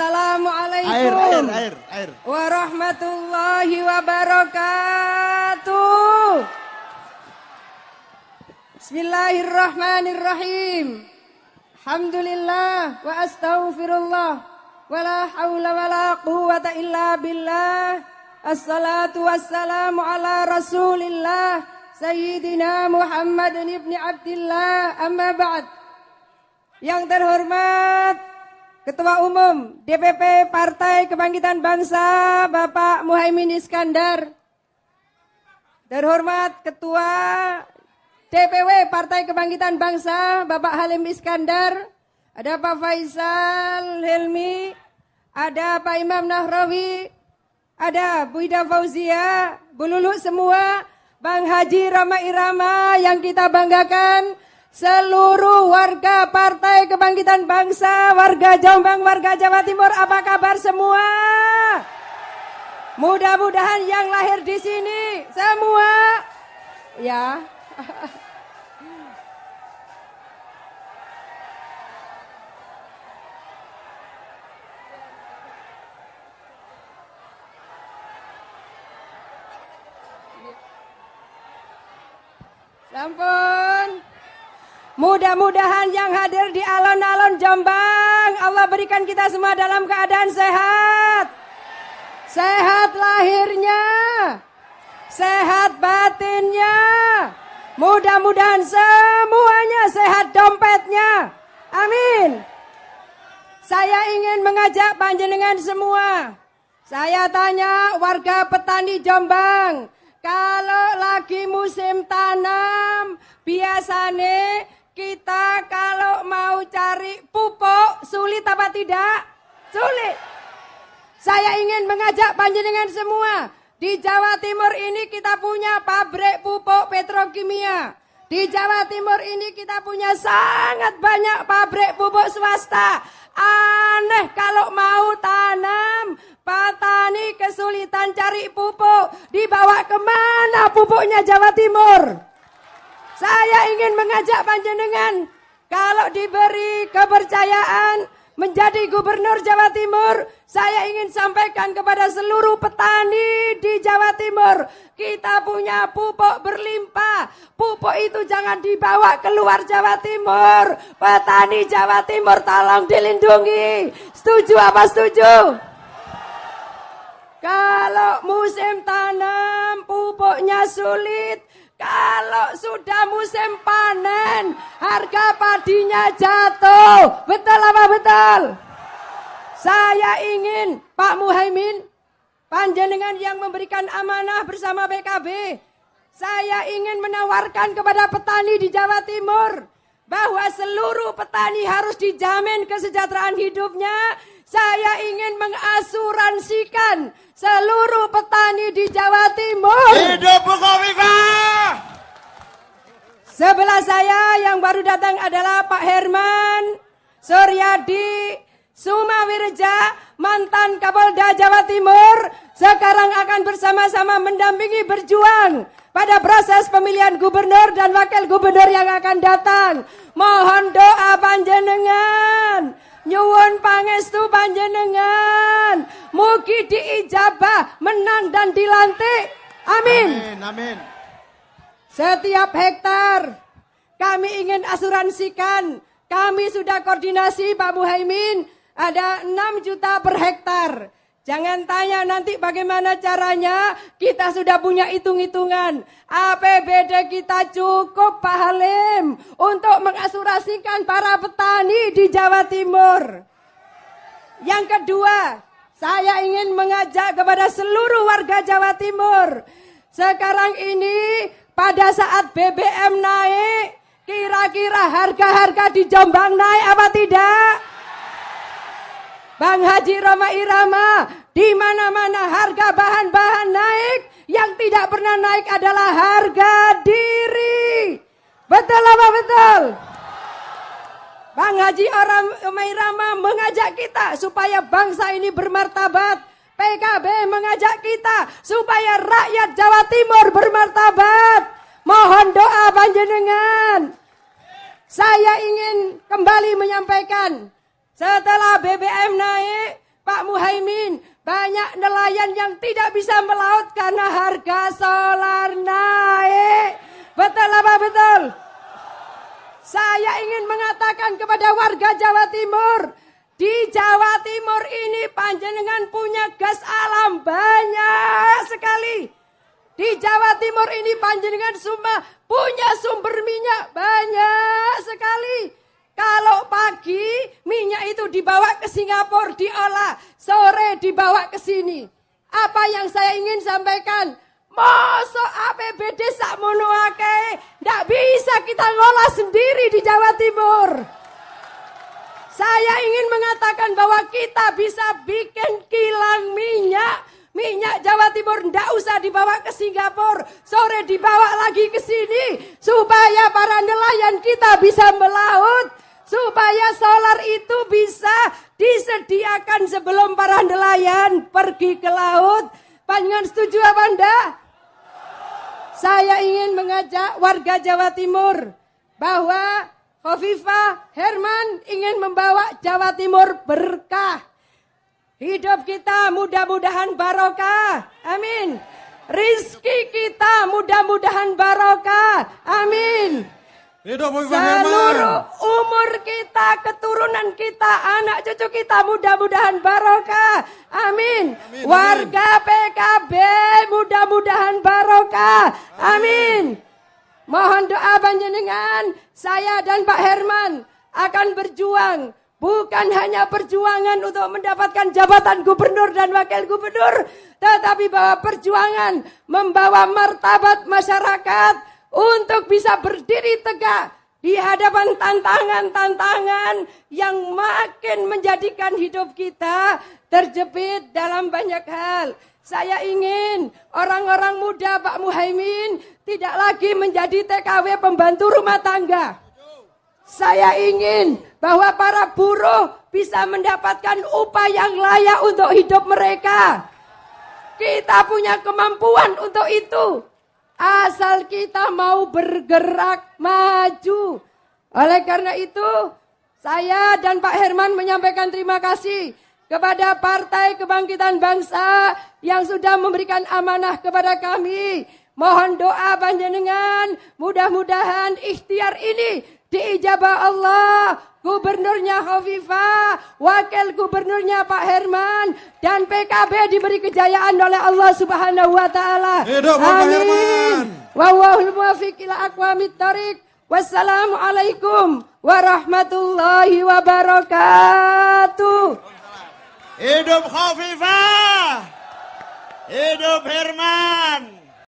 Assalamualaikum air, air, air, air. warahmatullahi wabarakatuh. Bismillahirrahmanirrahim. Alhamdulillah wa astaghfirullah Wala haula wa la quwata illa billah. Assalatu wassalamu ala rasulillah Sayyidina Muhammad ibn Abdullah Amma ba'd Yang terhormat Ketua Umum DPP Partai Kebangkitan Bangsa Bapak Muhaimin Iskandar. Terhormat Ketua DPW Partai Kebangkitan Bangsa Bapak Halim Iskandar. Ada Pak Faisal Helmi, ada Pak Imam Nahrawi, ada Bu Ida Fauzia, Bu Lulu semua, Bang Haji Rama Irama yang kita banggakan, Seluruh warga Partai Kebangkitan Bangsa, warga Jombang, warga Jawa Timur, apa kabar semua? Mudah-mudahan yang lahir di sini semua ya. Sampai Mudah-mudahan yang hadir di alon-alon Jombang, Allah berikan kita semua dalam keadaan sehat. Sehat lahirnya, sehat batinnya. Mudah-mudahan semuanya sehat dompetnya. Amin. Saya ingin mengajak panjenengan semua. Saya tanya warga petani Jombang, kalau lagi musim tanam, biasanya kita kalau mau cari pupuk sulit apa tidak? Sulit. Saya ingin mengajak panjenengan semua di Jawa Timur ini kita punya pabrik pupuk petrokimia. Di Jawa Timur ini kita punya sangat banyak pabrik pupuk swasta. Aneh kalau mau tanam, petani kesulitan cari pupuk. Dibawa kemana pupuknya Jawa Timur? Saya ingin mengajak panjenengan kalau diberi kepercayaan menjadi gubernur Jawa Timur, saya ingin sampaikan kepada seluruh petani di Jawa Timur, kita punya pupuk berlimpah. Pupuk itu jangan dibawa keluar Jawa Timur. Petani Jawa Timur tolong dilindungi. Setuju apa setuju? Kalau musim tanam pupuknya sulit, kalau sudah musim panen, harga padinya jatuh. Betul apa betul? Saya ingin Pak Muhaimin, panjenengan yang memberikan amanah bersama BKB, saya ingin menawarkan kepada petani di Jawa Timur bahwa seluruh petani harus dijamin kesejahteraan hidupnya. Saya ingin mengasuransikan seluruh petani di Jawa Timur. Hidup Bukowifah! Sebelah saya yang baru datang adalah Pak Herman Suryadi Sumawirja, mantan Kapolda Jawa Timur, sekarang akan bersama-sama mendampingi berjuang pada proses pemilihan gubernur dan wakil gubernur yang akan datang. Mohon doa panjenengan, nyuwun pangestu panjenengan, mugi diijabah, menang dan dilantik. Amin. Amin. amin. Setiap hektar kami ingin asuransikan. Kami sudah koordinasi Pak Muhaimin ada 6 juta per hektar. Jangan tanya nanti bagaimana caranya, kita sudah punya hitung-hitungan. APBD kita cukup Pak Halim untuk mengasurasikan para petani di Jawa Timur. Yang kedua, saya ingin mengajak kepada seluruh warga Jawa Timur. Sekarang ini pada saat BBM naik, kira-kira harga-harga di Jombang naik apa tidak? Bang Haji Roma Irama, di mana-mana harga bahan-bahan naik, yang tidak pernah naik adalah harga diri. Betul apa betul? Bang Haji Orang Irama mengajak kita supaya bangsa ini bermartabat, PKB mengajak kita supaya rakyat Jawa Timur bermartabat. Mohon doa panjenengan. Saya ingin kembali menyampaikan setelah BBM naik, Pak Muhaimin, banyak nelayan yang tidak bisa melaut karena harga solar naik. Betul apa betul? Saya ingin mengatakan kepada warga Jawa Timur, di Jawa Timur ini panjenengan punya gas alam banyak sekali. Di Jawa Timur ini panjenengan semua punya sumber minyak banyak sekali. Kalau pagi minyak itu dibawa ke Singapura diolah, sore dibawa ke sini. Apa yang saya ingin sampaikan? Mosok APBD sak mono ndak bisa kita ngolah sendiri di Jawa Timur. Saya ingin mengatakan bahwa kita bisa bikin kilang minyak. Minyak Jawa Timur tidak usah dibawa ke Singapura, sore dibawa lagi ke sini supaya para nelayan kita bisa melaut, supaya solar itu bisa disediakan sebelum para nelayan pergi ke laut. Panjang setuju apa anda? Saya ingin mengajak warga Jawa Timur bahwa Hovifa Herman ingin membawa Jawa Timur berkah. Hidup kita mudah-mudahan barokah. Amin. Rizki kita mudah-mudahan barokah. Amin. Hidup Hovifa Herman. Seluruh umur kita, keturunan kita, anak cucu kita mudah-mudahan barokah. Amin. Warga PKB mudah-mudahan barokah. amin. Mohon doa panjenengan, saya dan Pak Herman akan berjuang bukan hanya perjuangan untuk mendapatkan jabatan gubernur dan wakil gubernur, tetapi bahwa perjuangan membawa martabat masyarakat untuk bisa berdiri tegak di hadapan tantangan-tantangan yang makin menjadikan hidup kita terjepit dalam banyak hal. Saya ingin orang-orang muda Pak Muhaimin tidak lagi menjadi TKW pembantu rumah tangga. Saya ingin bahwa para buruh bisa mendapatkan upah yang layak untuk hidup mereka. Kita punya kemampuan untuk itu. Asal kita mau bergerak maju. Oleh karena itu, saya dan Pak Herman menyampaikan terima kasih kepada Partai Kebangkitan Bangsa yang sudah memberikan amanah kepada kami. Mohon doa panjenengan, mudah-mudahan ikhtiar ini diijabah Allah. Gubernurnya Hovifa, wakil gubernurnya Pak Herman, dan PKB diberi kejayaan oleh Allah Subhanahu wa taala. Amin. Wa wahul ila aqwamit Wassalamualaikum warahmatullahi wabarakatuh. Hidup Khofifah! Hidup Herman!